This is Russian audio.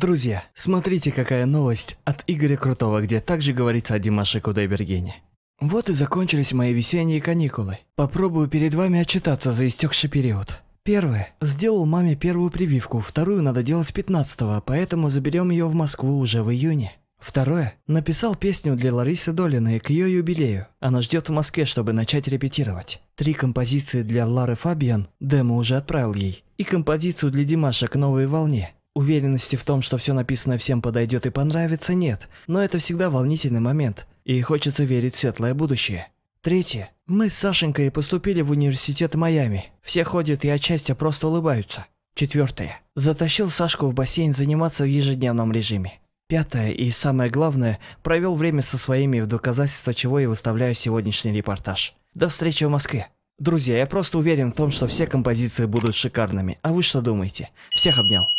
Друзья, смотрите, какая новость от Игоря Крутого, где также говорится о Димаше Кудайбергене. Вот и закончились мои весенние каникулы. Попробую перед вами отчитаться за истекший период. Первое. Сделал маме первую прививку, вторую надо делать 15-го, поэтому заберем ее в Москву уже в июне. Второе. Написал песню для Ларисы Долиной к ее юбилею. Она ждет в Москве, чтобы начать репетировать. Три композиции для Лары Фабиан, демо уже отправил ей, и композицию для Димаша к новой волне. Уверенности в том, что все написанное всем подойдет и понравится, нет, но это всегда волнительный момент, и хочется верить в светлое будущее. Третье. Мы с Сашенькой поступили в университет Майами. Все ходят и отчасти просто улыбаются. Четвертое. Затащил Сашку в бассейн заниматься в ежедневном режиме. Пятое и самое главное, провел время со своими в доказательство чего и выставляю сегодняшний репортаж. До встречи в Москве. Друзья, я просто уверен в том, что все композиции будут шикарными. А вы что думаете? Всех обнял.